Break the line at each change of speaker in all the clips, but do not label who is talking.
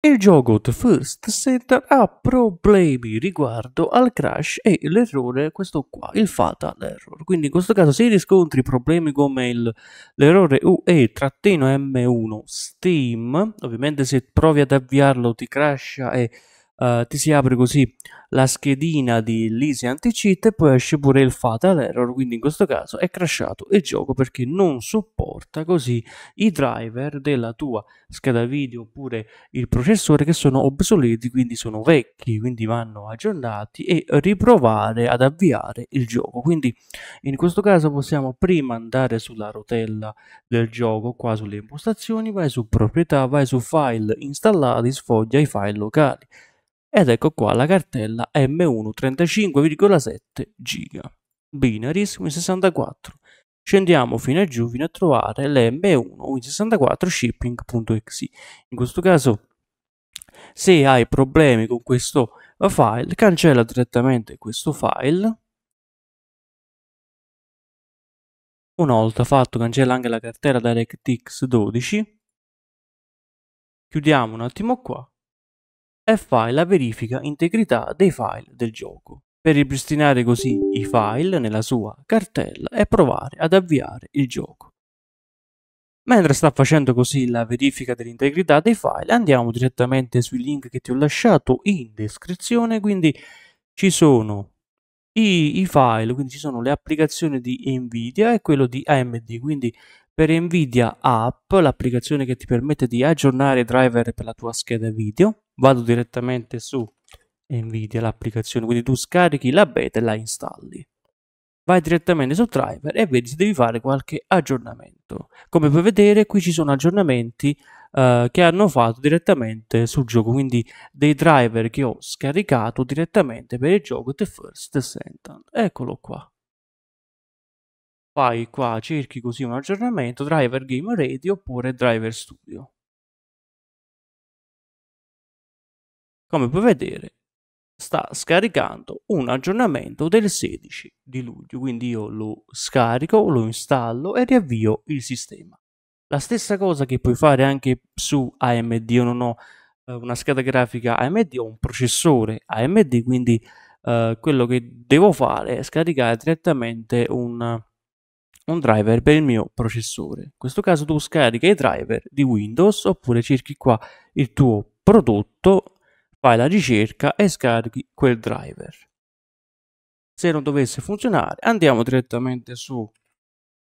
Il gioco The First Set ha problemi riguardo al crash e l'errore, questo qua, il fatal error. Quindi in questo caso se riscontri problemi come il, l'errore UE-M1 Steam, ovviamente se provi ad avviarlo ti crasha e eh, ti si apre così la schedina di Lisi Anti-Cheat e poi esce pure il Fatal Error, quindi in questo caso è crashato il gioco perché non supporta così i driver della tua scheda video oppure il processore che sono obsoleti, quindi sono vecchi, quindi vanno aggiornati e riprovare ad avviare il gioco. Quindi in questo caso possiamo prima andare sulla rotella del gioco, qua sulle impostazioni, vai su proprietà, vai su file installati, sfoglia i file locali ed ecco qua la cartella M1 35,7 giga binaries Win64 scendiamo fino a giù fino a trovare le M1 Win64 shipping.exe in questo caso se hai problemi con questo file cancella direttamente questo
file una volta fatto cancella anche la cartella DirectX 12 chiudiamo un attimo qua
e fai la verifica integrità dei file del gioco, per ripristinare così i file nella sua cartella e provare ad avviare il gioco. Mentre sta facendo così la verifica dell'integrità dei file, andiamo direttamente sui link che ti ho lasciato in descrizione, quindi ci sono i, i file, quindi ci sono le applicazioni di Nvidia e quello di AMD, quindi per Nvidia App, l'applicazione che ti permette di aggiornare i driver per la tua scheda video, vado direttamente su Nvidia l'applicazione, quindi tu scarichi la beta e la installi vai direttamente sul driver e vedi se devi fare qualche aggiornamento. Come puoi vedere qui ci sono aggiornamenti eh, che hanno fatto direttamente sul gioco, quindi dei driver che ho scaricato direttamente per il gioco The First Sentence.
Eccolo qua.
Vai qua, cerchi così un aggiornamento, driver Game Ready oppure driver studio. Come puoi vedere sta scaricando un aggiornamento del 16 di luglio, quindi io lo scarico, lo installo e riavvio il sistema. La stessa cosa che puoi fare anche su AMD, io non ho eh, una scheda grafica AMD, ho un processore AMD, quindi eh, quello che devo fare è scaricare direttamente un, un driver per il mio processore. In questo caso tu scarica i driver di Windows oppure cerchi qua il tuo prodotto fai la ricerca e scarichi quel driver. Se non dovesse funzionare andiamo direttamente su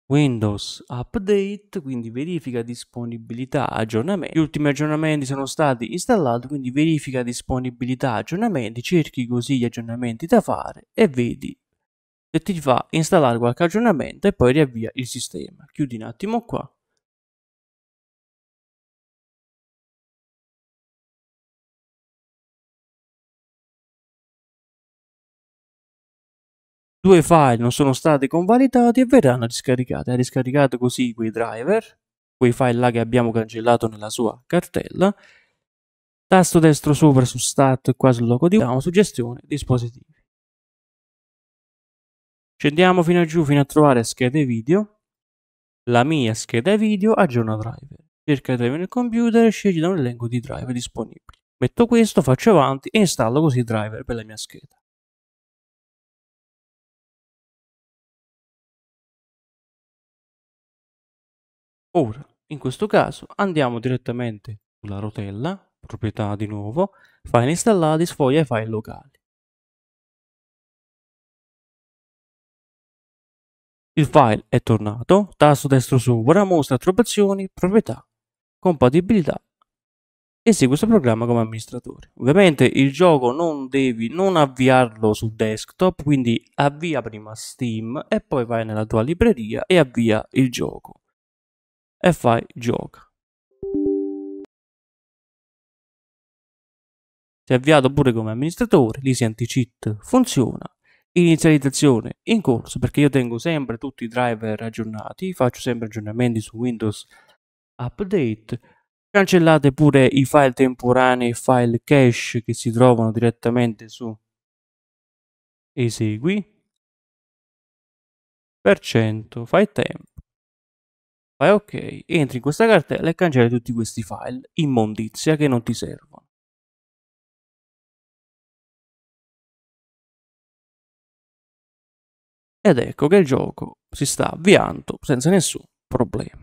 Windows Update, quindi verifica disponibilità aggiornamenti. Gli ultimi aggiornamenti sono stati installati, quindi verifica disponibilità aggiornamenti, cerchi così gli aggiornamenti da fare e
vedi se ti fa installare qualche aggiornamento e poi riavvia il sistema. Chiudi un attimo qua due file non sono stati convalidati e verranno riscaricati. Ha riscaricato così
quei driver, quei file là che abbiamo cancellato nella sua cartella. Tasto destro sopra su Start e qua sul logo di Down, suggestione, dispositivi. Scendiamo fino a giù fino a trovare schede video. La mia scheda video aggiorna driver. Cerca il driver nel computer e scegli da un elenco di driver disponibili.
Metto questo, faccio avanti e installo così driver per la mia scheda. Ora, in questo caso, andiamo direttamente sulla rotella, proprietà di nuovo, file installati, sfoglia i file locali. Il file è tornato, tasto destro sopra, mostra altre opzioni, proprietà, compatibilità. Esegui questo programma
come amministratore. Ovviamente il gioco non devi non avviarlo su desktop, quindi avvia prima Steam e poi vai nella tua libreria
e avvia il gioco e fai gioca. Si è avviato pure come amministratore, lì si cheat funziona.
Inizializzazione in corso perché io tengo sempre tutti i driver aggiornati, faccio sempre aggiornamenti su Windows Update. Cancellate pure i file temporanei e file cache che si trovano direttamente su Esegui. Per cento, fai tempo.
Fai ok, entri in questa cartella e cancelli tutti questi file, immondizia che non ti servono. Ed ecco che il gioco si sta avviando senza nessun problema.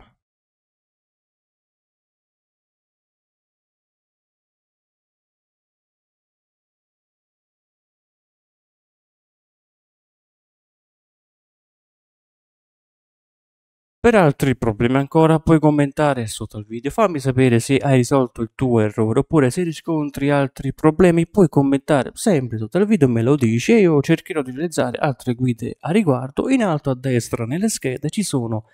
Per altri problemi ancora puoi commentare sotto il video, fammi sapere se hai risolto il tuo errore oppure se
riscontri altri problemi puoi commentare sempre sotto il video me lo dici e io cercherò di realizzare altre guide a riguardo. In alto a destra nelle schede ci sono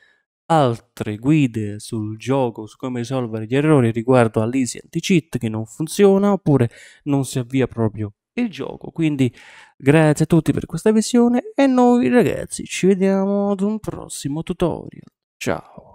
altre guide sul gioco, su come risolvere gli errori riguardo all'easy anti-cheat che non funziona oppure non si avvia proprio il gioco. Quindi grazie a tutti per questa visione e noi ragazzi ci vediamo ad un prossimo tutorial. Ciao.